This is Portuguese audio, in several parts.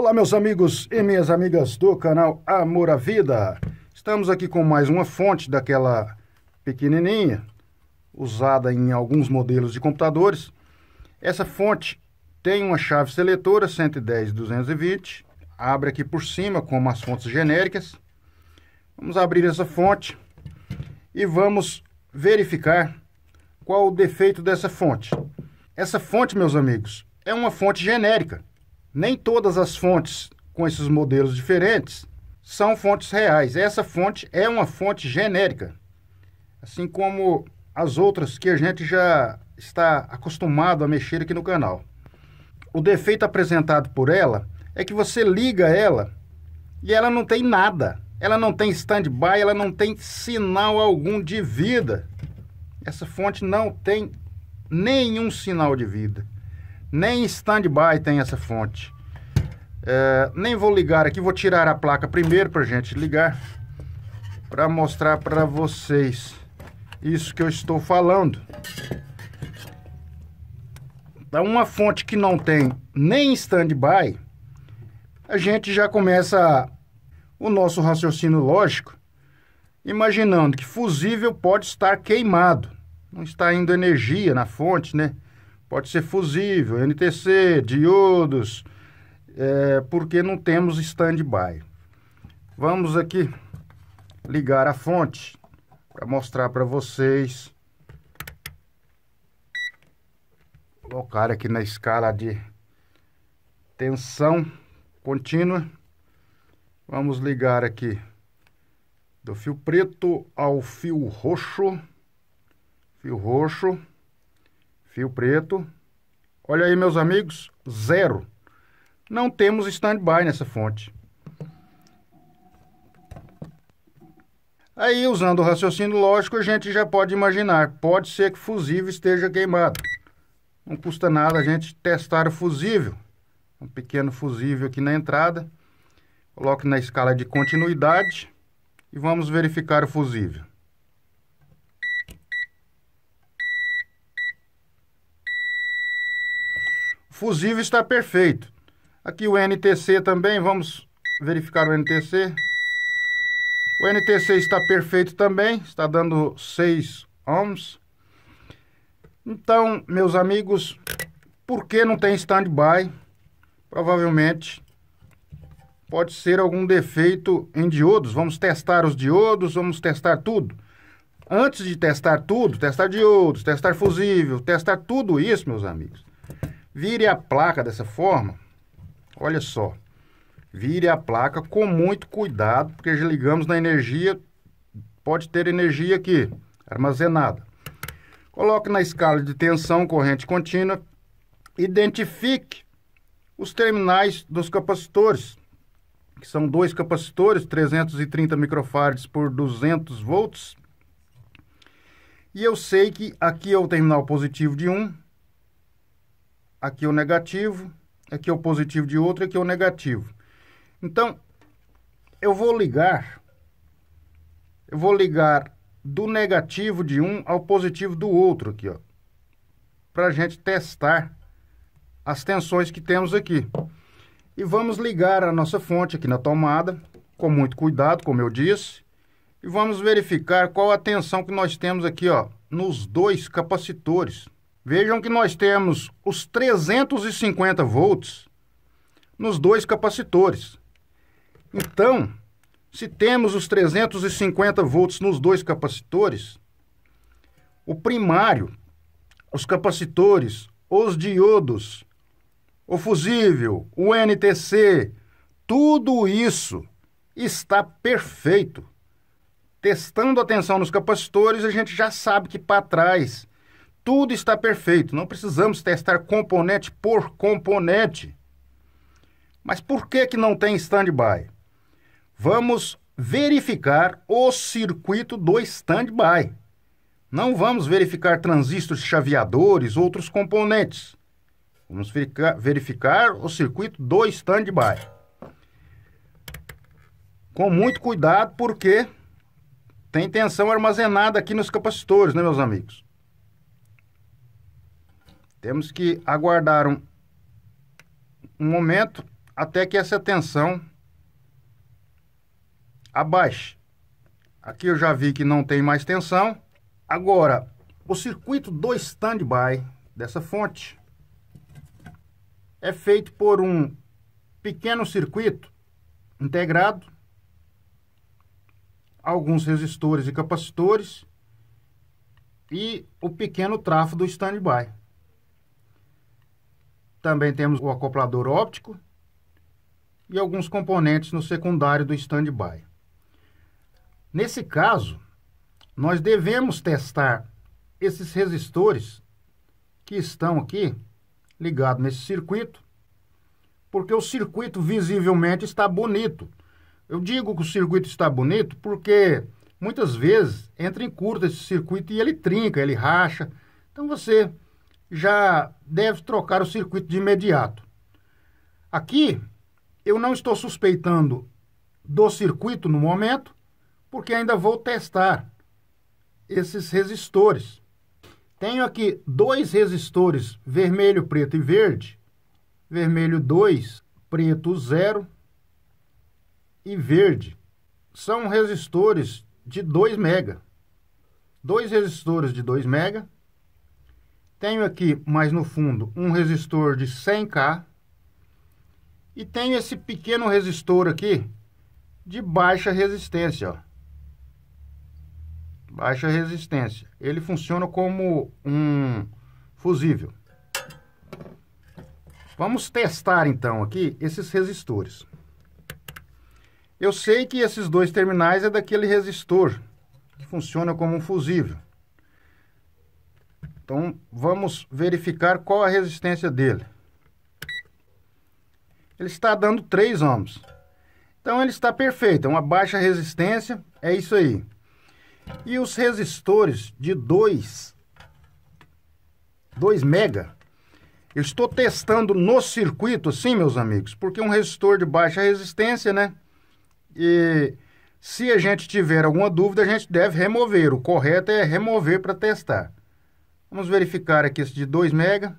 Olá, meus amigos e minhas amigas do canal Amor à Vida. Estamos aqui com mais uma fonte daquela pequenininha, usada em alguns modelos de computadores. Essa fonte tem uma chave seletora 110-220, abre aqui por cima como as fontes genéricas. Vamos abrir essa fonte e vamos verificar qual o defeito dessa fonte. Essa fonte, meus amigos, é uma fonte genérica nem todas as fontes com esses modelos diferentes são fontes reais. Essa fonte é uma fonte genérica, assim como as outras que a gente já está acostumado a mexer aqui no canal. O defeito apresentado por ela é que você liga ela e ela não tem nada. Ela não tem stand-by, ela não tem sinal algum de vida. Essa fonte não tem nenhum sinal de vida nem stand-by tem essa fonte. É, nem vou ligar aqui, vou tirar a placa primeiro para gente ligar, para mostrar para vocês isso que eu estou falando. Então, uma fonte que não tem nem stand-by, a gente já começa o nosso raciocínio lógico, imaginando que fusível pode estar queimado, não está indo energia na fonte, né? Pode ser fusível, NTC, diodos, é, porque não temos stand-by. Vamos aqui ligar a fonte para mostrar para vocês. colocar aqui na escala de tensão contínua. Vamos ligar aqui do fio preto ao fio roxo. Fio roxo. Fio preto. Olha aí, meus amigos, zero. Não temos stand-by nessa fonte. Aí, usando o raciocínio lógico, a gente já pode imaginar. Pode ser que o fusível esteja queimado. Não custa nada a gente testar o fusível. Um pequeno fusível aqui na entrada. Coloque na escala de continuidade. E vamos verificar o fusível. Fusível está perfeito. Aqui o NTC também, vamos verificar o NTC. O NTC está perfeito também, está dando 6 ohms. Então, meus amigos, por que não tem standby? Provavelmente pode ser algum defeito em diodos. Vamos testar os diodos, vamos testar tudo. Antes de testar tudo, testar diodos, testar fusível, testar tudo isso, meus amigos, Vire a placa dessa forma, olha só, vire a placa com muito cuidado, porque já ligamos na energia, pode ter energia aqui, armazenada. Coloque na escala de tensão corrente contínua, identifique os terminais dos capacitores, que são dois capacitores, 330 microfarads por 200 volts. E eu sei que aqui é o terminal positivo de um, aqui é o negativo, aqui é o positivo de outro, aqui é o negativo. Então, eu vou ligar, eu vou ligar do negativo de um ao positivo do outro aqui, ó. Para a gente testar as tensões que temos aqui. E vamos ligar a nossa fonte aqui na tomada, com muito cuidado, como eu disse. E vamos verificar qual a tensão que nós temos aqui, ó, nos dois capacitores. Vejam que nós temos os 350 volts nos dois capacitores. Então, se temos os 350 volts nos dois capacitores, o primário, os capacitores, os diodos, o fusível, o NTC, tudo isso está perfeito. Testando a tensão nos capacitores, a gente já sabe que para trás tudo está perfeito, não precisamos testar componente por componente. Mas por que, que não tem stand-by? Vamos verificar o circuito do stand-by. Não vamos verificar transistores chaveadores, outros componentes. Vamos verificar, verificar o circuito do stand-by. Com muito cuidado, porque tem tensão armazenada aqui nos capacitores, né, meus amigos? Temos que aguardar um, um momento até que essa tensão abaixe. Aqui eu já vi que não tem mais tensão. Agora, o circuito do standby dessa fonte é feito por um pequeno circuito integrado, alguns resistores e capacitores e o pequeno trafo do standby. Também temos o acoplador óptico e alguns componentes no secundário do stand by. Nesse caso, nós devemos testar esses resistores que estão aqui ligados nesse circuito, porque o circuito visivelmente está bonito. Eu digo que o circuito está bonito porque muitas vezes entra em curto esse circuito e ele trinca, ele racha. Então você já deve trocar o circuito de imediato. Aqui, eu não estou suspeitando do circuito no momento, porque ainda vou testar esses resistores. Tenho aqui dois resistores, vermelho, preto e verde. Vermelho 2, preto 0 e verde. São resistores de 2 mega. Dois resistores de 2 mega tenho aqui mais no fundo um resistor de 100K. E tenho esse pequeno resistor aqui de baixa resistência. Ó. Baixa resistência. Ele funciona como um fusível. Vamos testar então aqui esses resistores. Eu sei que esses dois terminais é daquele resistor que funciona como um fusível. Então, vamos verificar qual a resistência dele. Ele está dando 3 ohms. Então, ele está perfeito, é uma baixa resistência, é isso aí. E os resistores de 2, 2 mega, eu estou testando no circuito, sim, meus amigos, porque um resistor de baixa resistência, né? E se a gente tiver alguma dúvida, a gente deve remover. O correto é remover para testar. Vamos verificar aqui esse de 2 mega.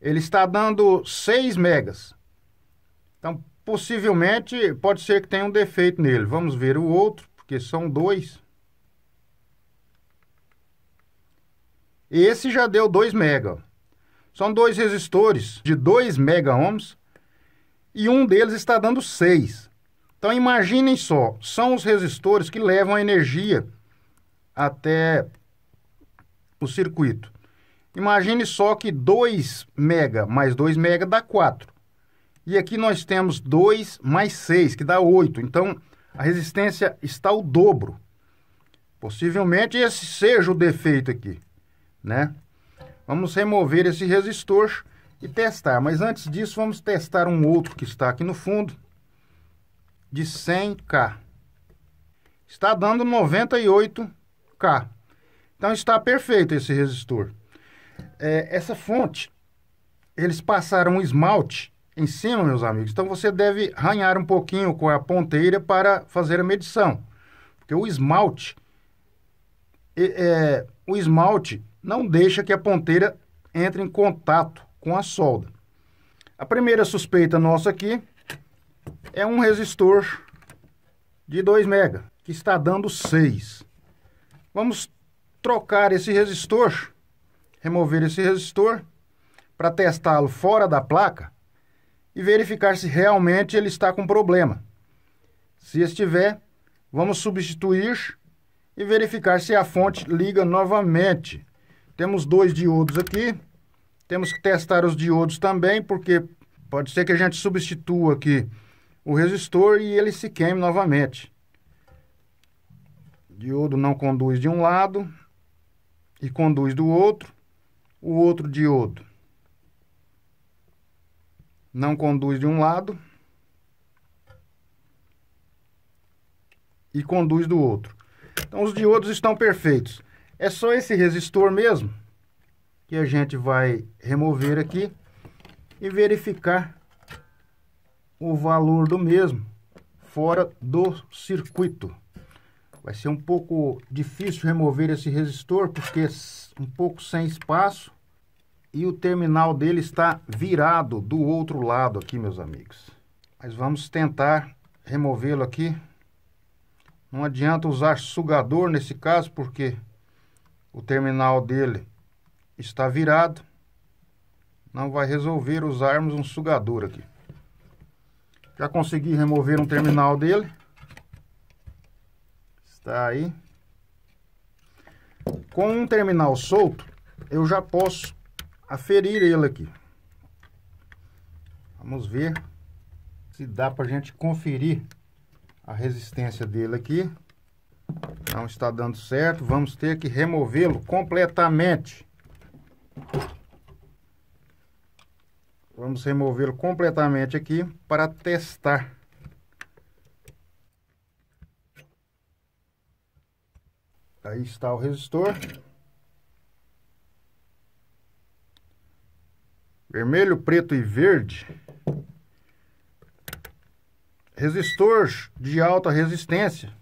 Ele está dando 6 megas. Então, possivelmente, pode ser que tenha um defeito nele. Vamos ver o outro, porque são dois. Esse já deu 2 mega. São dois resistores de 2 mega ohms e um deles está dando 6. Então imaginem só, são os resistores que levam a energia até o circuito. Imagine só que 2 mega mais 2 mega dá 4. E aqui nós temos 2 mais 6, que dá 8. Então, a resistência está o dobro. Possivelmente esse seja o defeito aqui, né? Vamos remover esse resistor e testar. Mas antes disso, vamos testar um outro que está aqui no fundo, de 100K. Está dando 98K. Então está perfeito esse resistor é, essa fonte, eles passaram um esmalte em cima, meus amigos. Então você deve ranhar um pouquinho com a ponteira para fazer a medição. Porque o esmalte, é, o esmalte não deixa que a ponteira entre em contato com a solda. A primeira suspeita nossa aqui é um resistor de 2 mega, que está dando 6. Vamos trocar esse resistor remover esse resistor para testá-lo fora da placa e verificar se realmente ele está com problema. Se estiver, vamos substituir e verificar se a fonte liga novamente. Temos dois diodos aqui. Temos que testar os diodos também, porque pode ser que a gente substitua aqui o resistor e ele se queime novamente. O diodo não conduz de um lado e conduz do outro o outro diodo não conduz de um lado e conduz do outro. Então os diodos estão perfeitos. É só esse resistor mesmo que a gente vai remover aqui e verificar o valor do mesmo fora do circuito. Vai ser um pouco difícil remover esse resistor porque é um pouco sem espaço e o terminal dele está virado do outro lado aqui, meus amigos. Mas vamos tentar removê-lo aqui. Não adianta usar sugador nesse caso, porque o terminal dele está virado. Não vai resolver usarmos um sugador aqui. Já consegui remover um terminal dele. Está aí. Com um terminal solto, eu já posso aferir ele aqui. Vamos ver se dá para a gente conferir a resistência dele aqui. Não está dando certo, vamos ter que removê-lo completamente. Vamos removê-lo completamente aqui para testar. Aí está o resistor. vermelho, preto e verde. Resistor de alta resistência,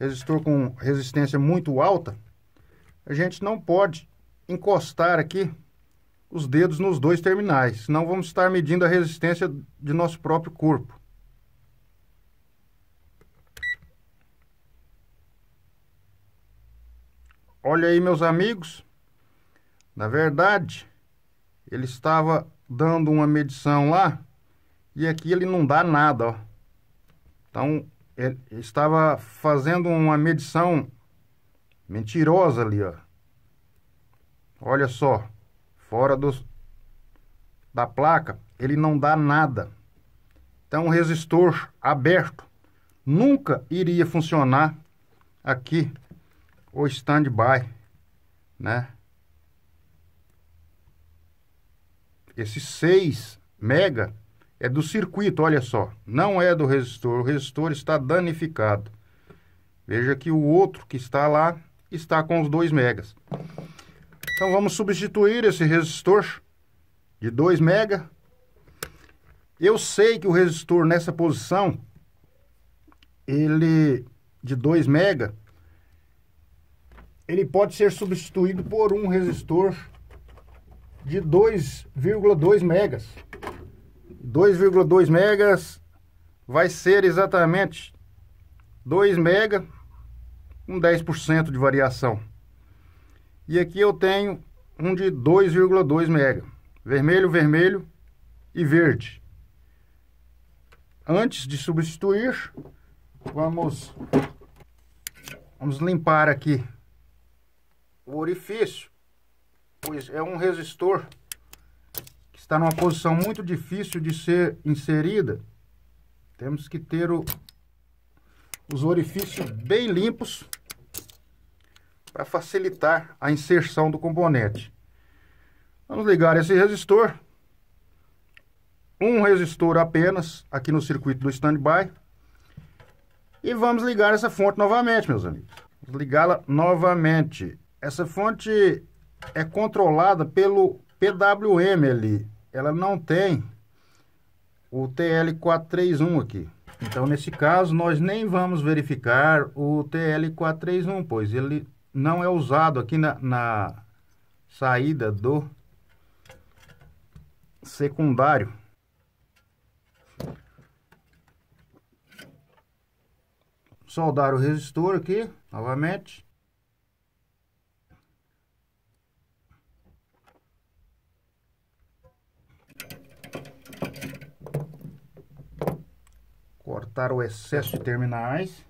resistor com resistência muito alta, a gente não pode encostar aqui os dedos nos dois terminais, senão vamos estar medindo a resistência de nosso próprio corpo. Olha aí, meus amigos, na verdade, ele estava dando uma medição lá e aqui ele não dá nada, ó. Então, é, ele estava fazendo uma medição mentirosa ali, ó. Olha só, fora dos, da placa, ele não dá nada. Então, o resistor aberto nunca iria funcionar aqui o stand-by, né? esses 6 mega é do circuito, olha só, não é do resistor, o resistor está danificado. Veja que o outro que está lá está com os 2 megas. Então vamos substituir esse resistor de 2 mega. Eu sei que o resistor nessa posição ele de 2 mega ele pode ser substituído por um resistor de 2,2 megas. 2,2 megas vai ser exatamente 2 mega com um 10% de variação. E aqui eu tenho um de 2,2 mega. Vermelho, vermelho e verde. Antes de substituir, vamos vamos limpar aqui o orifício pois é um resistor que está numa posição muito difícil de ser inserida. Temos que ter o, os orifícios bem limpos para facilitar a inserção do componente. Vamos ligar esse resistor. Um resistor apenas aqui no circuito do standby. E vamos ligar essa fonte novamente, meus amigos. Ligá-la novamente. Essa fonte é controlada pelo PWM ali. Ela não tem o TL431 aqui. Então, nesse caso, nós nem vamos verificar o TL431, pois ele não é usado aqui na, na saída do secundário. Soldar o resistor aqui, novamente. cortar o excesso de terminais.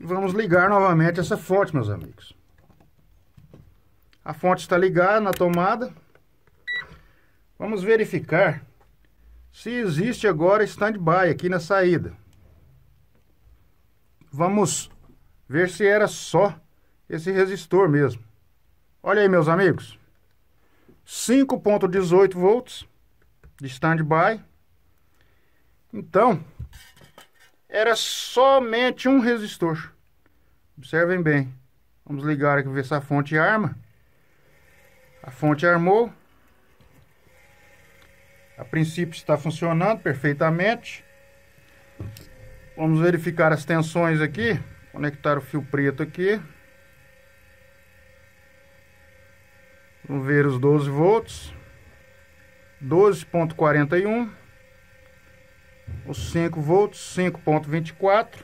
E vamos ligar novamente essa fonte, meus amigos. A fonte está ligada na tomada. Vamos verificar se existe agora stand by aqui na saída. Vamos ver se era só esse resistor mesmo. Olha aí, meus amigos. 5.18 volts de stand by. Então, era somente um resistor. Observem bem. Vamos ligar aqui para ver se a fonte arma. A fonte armou. A princípio está funcionando perfeitamente. Vamos verificar as tensões aqui. Conectar o fio preto aqui. Vamos ver os 12 volts. 12.41 os 5 volts, 5.24,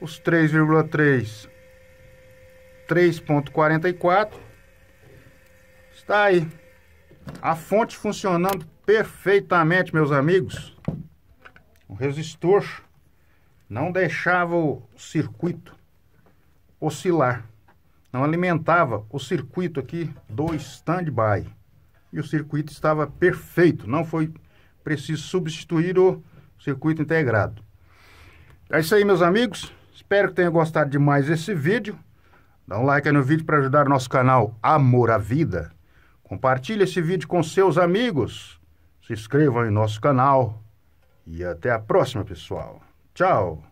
os 3,3, 3.44, está aí. A fonte funcionando perfeitamente, meus amigos. O resistor não deixava o circuito oscilar. Não alimentava o circuito aqui do standby e o circuito estava perfeito, não foi preciso substituir o circuito integrado. É isso aí, meus amigos. Espero que tenham gostado demais desse vídeo. Dá um like aí no vídeo para ajudar o nosso canal Amor à Vida. Compartilhe esse vídeo com seus amigos. Se inscrevam em nosso canal. E até a próxima, pessoal. Tchau!